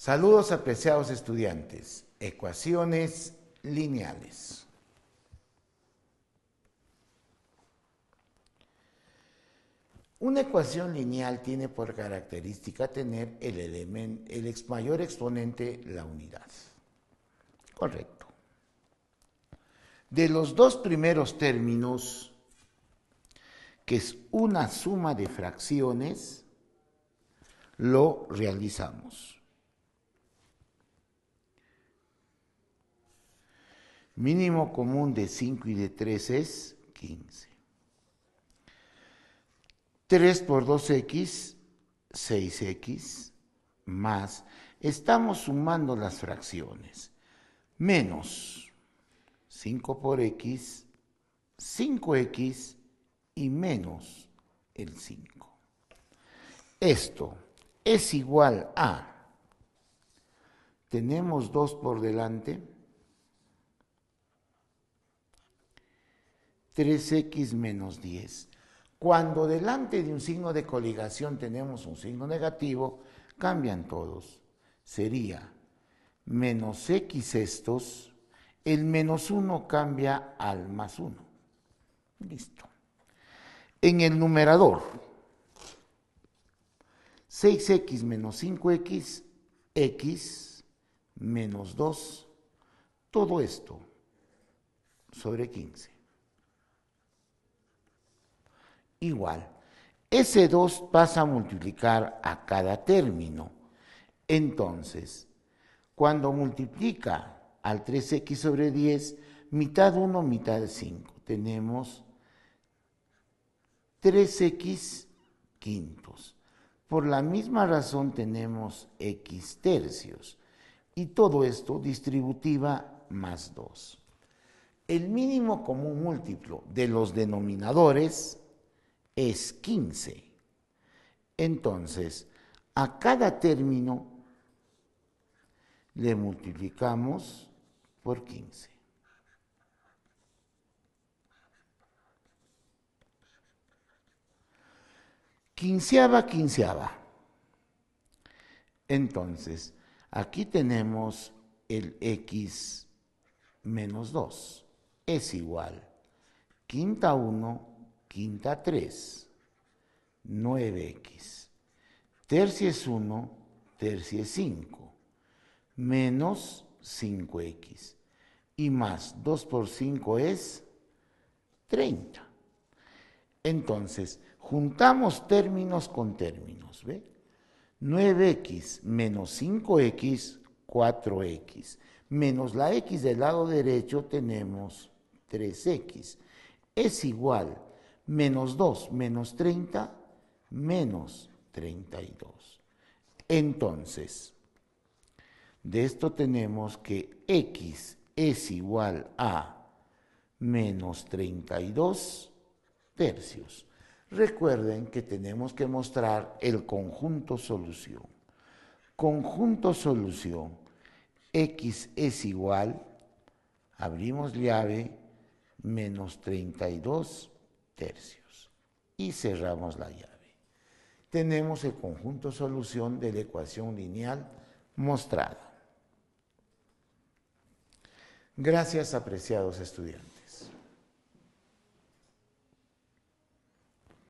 Saludos apreciados estudiantes. Ecuaciones lineales. Una ecuación lineal tiene por característica tener el, ex mayor exponente, la unidad. Correcto. De los dos primeros términos, que es una suma de fracciones, lo realizamos. Mínimo común de 5 y de 3 es 15. 3 por 2x, 6x, más. Estamos sumando las fracciones. Menos 5 por x, 5x y menos el 5. Esto es igual a, tenemos 2 por delante, 3x menos 10. Cuando delante de un signo de coligación tenemos un signo negativo, cambian todos. Sería menos x estos, el menos 1 cambia al más 1. Listo. En el numerador, 6x menos 5x, x menos 2, todo esto sobre 15 igual. Ese 2 pasa a multiplicar a cada término. Entonces, cuando multiplica al 3x sobre 10, mitad 1, mitad 5, tenemos 3x quintos. Por la misma razón tenemos x tercios. Y todo esto distributiva más 2. El mínimo común múltiplo de los denominadores es 15. Entonces, a cada término le multiplicamos por 15. Quinceava, quinceava. Entonces, aquí tenemos el x menos 2. Es igual. Quinta 1 quinta 3, 9x. Tercia es 1, tercia es 5, menos 5x. Y más 2 por 5 es 30. Entonces, juntamos términos con términos, ¿ve? 9x menos 5x, 4x. Menos la x del lado derecho tenemos 3x. Es igual menos 2, menos 30, menos 32. Entonces, de esto tenemos que x es igual a menos 32 tercios. Recuerden que tenemos que mostrar el conjunto solución. Conjunto solución, x es igual, abrimos llave, menos 32 tercios y cerramos la llave. Tenemos el conjunto solución de la ecuación lineal mostrada. Gracias, apreciados estudiantes.